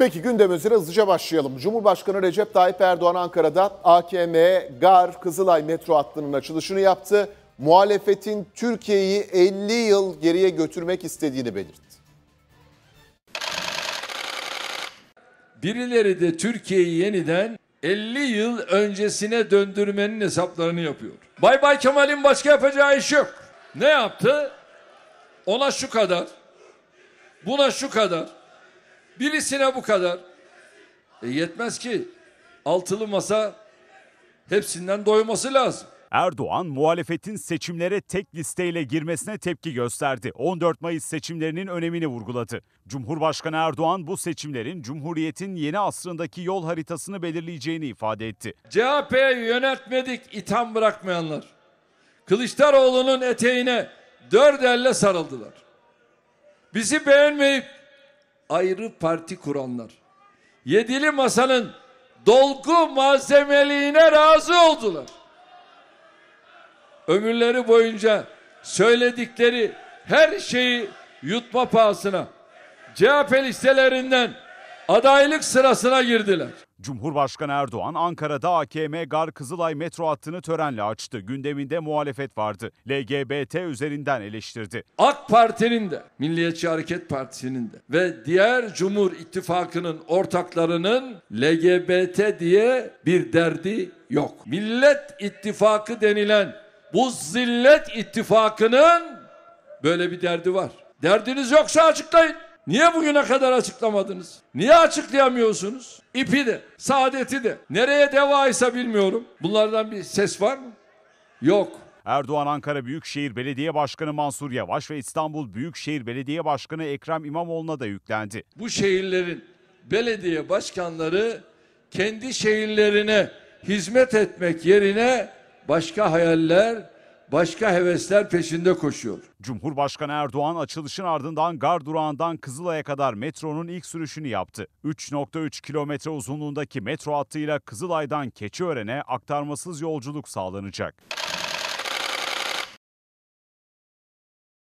Peki gündemimize hızlıca başlayalım. Cumhurbaşkanı Recep Tayyip Erdoğan Ankara'da AKM Gar Kızılay metro hattının açılışını yaptı. Muhalefetin Türkiye'yi 50 yıl geriye götürmek istediğini belirtti. Birileri de Türkiye'yi yeniden 50 yıl öncesine döndürmenin hesaplarını yapıyor. Bay Bay Kemal'in başka yapacağı iş yok. Ne yaptı? Ona şu kadar, buna şu kadar, Birisine bu kadar. E yetmez ki. Altılı masa hepsinden doyması lazım. Erdoğan muhalefetin seçimlere tek listeyle girmesine tepki gösterdi. 14 Mayıs seçimlerinin önemini vurguladı. Cumhurbaşkanı Erdoğan bu seçimlerin Cumhuriyet'in yeni asrındaki yol haritasını belirleyeceğini ifade etti. CHP'ye yönetmedik itham bırakmayanlar Kılıçdaroğlu'nun eteğine dört elle sarıldılar. Bizi beğenmeyip ayrı parti kuranlar. Yedili masanın dolgu malzemeliğine razı oldular. Ömürleri boyunca söyledikleri her şeyi yutma pahasına CHP listelerinden adaylık sırasına girdiler. Cumhurbaşkanı Erdoğan Ankara'da AKM Gar Kızılay metro hattını törenle açtı. Gündeminde muhalefet vardı. LGBT üzerinden eleştirdi. AK Parti'nin de, Milliyetçi Hareket Partisi'nin de ve diğer Cumhur İttifakı'nın ortaklarının LGBT diye bir derdi yok. Millet İttifakı denilen bu zillet ittifakının böyle bir derdi var. Derdiniz yoksa açıklayın. Niye bugüne kadar açıklamadınız? Niye açıklayamıyorsunuz? İpi de, saadeti de. Nereye devaysa bilmiyorum. Bunlardan bir ses var mı? Yok. Erdoğan Ankara Büyükşehir Belediye Başkanı Mansur Yavaş ve İstanbul Büyükşehir Belediye Başkanı Ekrem İmamoğlu'na da yüklendi. Bu şehirlerin belediye başkanları kendi şehirlerine hizmet etmek yerine başka hayaller, başka hevesler peşinde koşuyor. Cumhurbaşkanı Erdoğan açılışın ardından gar durağından Kızılay'a kadar metronun ilk sürüşünü yaptı. 3.3 kilometre uzunluğundaki metro hattıyla Kızılay'dan Keçiören'e aktarmasız yolculuk sağlanacak.